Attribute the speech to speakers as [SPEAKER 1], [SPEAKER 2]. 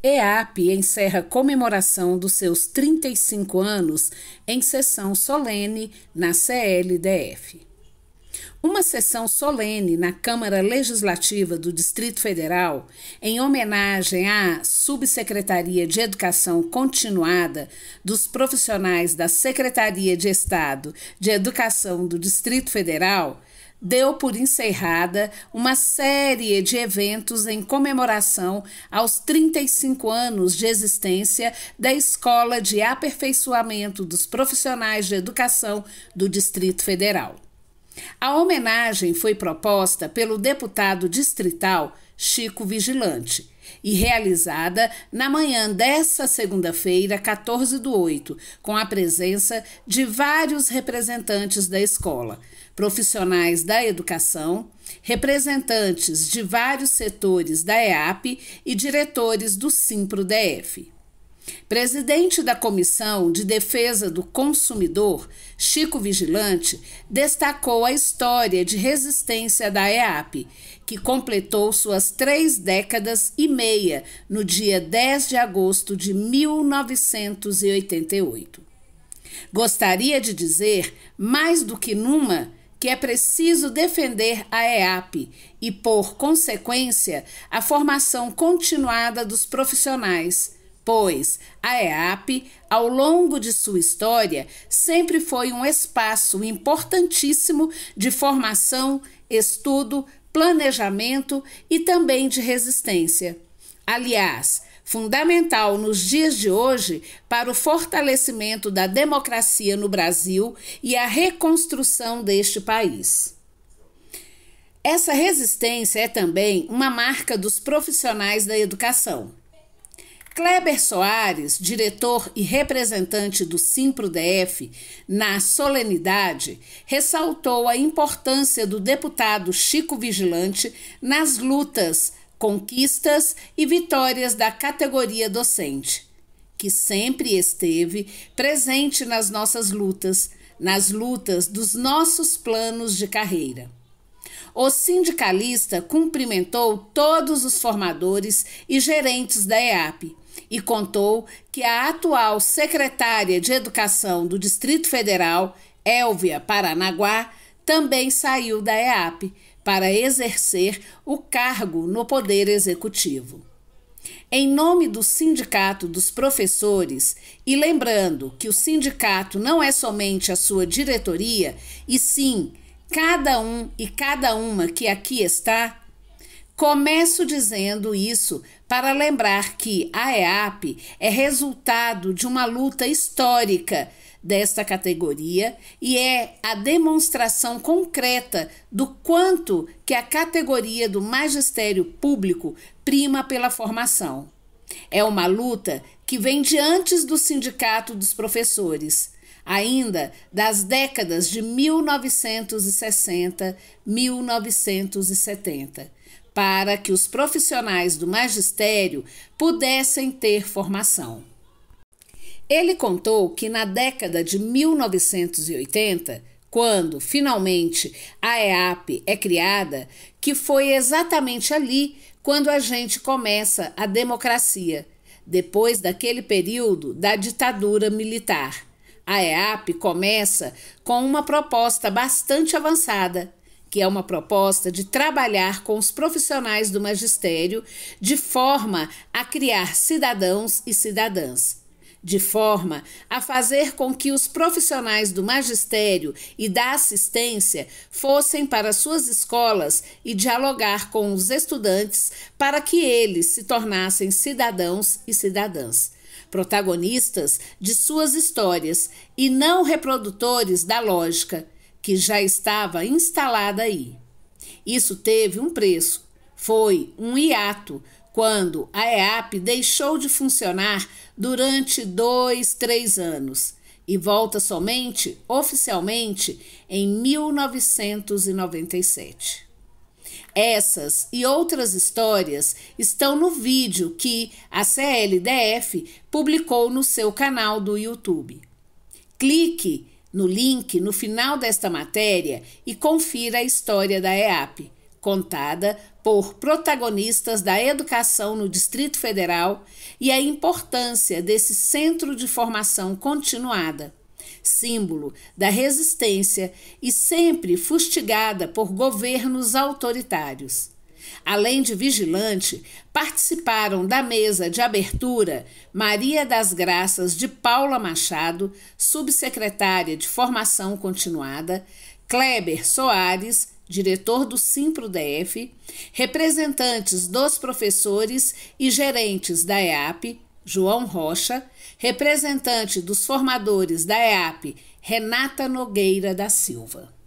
[SPEAKER 1] EAP encerra comemoração dos seus 35 anos em sessão solene na CLDF. Uma sessão solene na Câmara Legislativa do Distrito Federal, em homenagem à Subsecretaria de Educação Continuada dos profissionais da Secretaria de Estado de Educação do Distrito Federal, deu por encerrada uma série de eventos em comemoração aos 35 anos de existência da Escola de Aperfeiçoamento dos Profissionais de Educação do Distrito Federal. A homenagem foi proposta pelo deputado distrital Chico Vigilante e realizada na manhã dessa segunda-feira, 14 do 8, com a presença de vários representantes da escola, profissionais da educação, representantes de vários setores da EAP e diretores do Simpro DF. Presidente da Comissão de Defesa do Consumidor, Chico Vigilante, destacou a história de resistência da EAP, que completou suas três décadas e meia no dia 10 de agosto de 1988. Gostaria de dizer, mais do que numa, que é preciso defender a EAP e, por consequência, a formação continuada dos profissionais pois a EAP, ao longo de sua história, sempre foi um espaço importantíssimo de formação, estudo, planejamento e também de resistência. Aliás, fundamental nos dias de hoje para o fortalecimento da democracia no Brasil e a reconstrução deste país. Essa resistência é também uma marca dos profissionais da educação. Kleber Soares, diretor e representante do SIMPRO-DF, na solenidade, ressaltou a importância do deputado Chico Vigilante nas lutas, conquistas e vitórias da categoria docente, que sempre esteve presente nas nossas lutas, nas lutas dos nossos planos de carreira. O sindicalista cumprimentou todos os formadores e gerentes da EAP e contou que a atual secretária de Educação do Distrito Federal, Elvia Paranaguá, também saiu da EAP para exercer o cargo no Poder Executivo. Em nome do Sindicato dos Professores, e lembrando que o sindicato não é somente a sua diretoria, e sim cada um e cada uma que aqui está, Começo dizendo isso para lembrar que a EAP é resultado de uma luta histórica desta categoria e é a demonstração concreta do quanto que a categoria do magistério público prima pela formação. É uma luta que vem de antes do Sindicato dos Professores, ainda das décadas de 1960, 1970 para que os profissionais do magistério pudessem ter formação. Ele contou que na década de 1980, quando finalmente a EAP é criada, que foi exatamente ali quando a gente começa a democracia, depois daquele período da ditadura militar. A EAP começa com uma proposta bastante avançada, que é uma proposta de trabalhar com os profissionais do magistério de forma a criar cidadãos e cidadãs, de forma a fazer com que os profissionais do magistério e da assistência fossem para suas escolas e dialogar com os estudantes para que eles se tornassem cidadãos e cidadãs protagonistas de suas histórias e não reprodutores da lógica que já estava instalada aí. Isso teve um preço. Foi um hiato quando a EAP deixou de funcionar durante dois, três anos e volta somente oficialmente em 1997. Essas e outras histórias estão no vídeo que a CLDF publicou no seu canal do YouTube. Clique no link no final desta matéria e confira a história da EAP, contada por protagonistas da educação no Distrito Federal e a importância desse centro de formação continuada, símbolo da resistência e sempre fustigada por governos autoritários. Além de vigilante, participaram da mesa de abertura Maria das Graças de Paula Machado, subsecretária de Formação Continuada, Kleber Soares, diretor do Simpro DF, representantes dos professores e gerentes da EAP, João Rocha, representante dos formadores da EAP, Renata Nogueira da Silva.